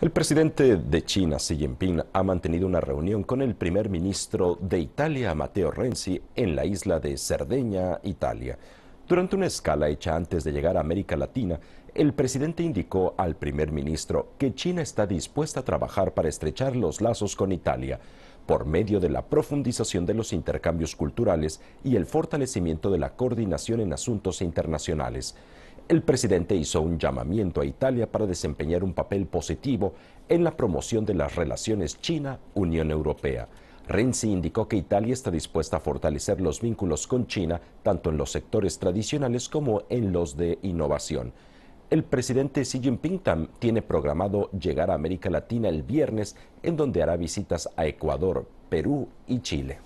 El presidente de China, Xi Jinping, ha mantenido una reunión con el primer ministro de Italia, Matteo Renzi, en la isla de Cerdeña, Italia. Durante una escala hecha antes de llegar a América Latina, el presidente indicó al primer ministro que China está dispuesta a trabajar para estrechar los lazos con Italia por medio de la profundización de los intercambios culturales y el fortalecimiento de la coordinación en asuntos internacionales. El presidente hizo un llamamiento a Italia para desempeñar un papel positivo en la promoción de las relaciones China-Unión Europea. Renzi indicó que Italia está dispuesta a fortalecer los vínculos con China tanto en los sectores tradicionales como en los de innovación. El presidente Xi Jinping tiene programado llegar a América Latina el viernes, en donde hará visitas a Ecuador, Perú y Chile.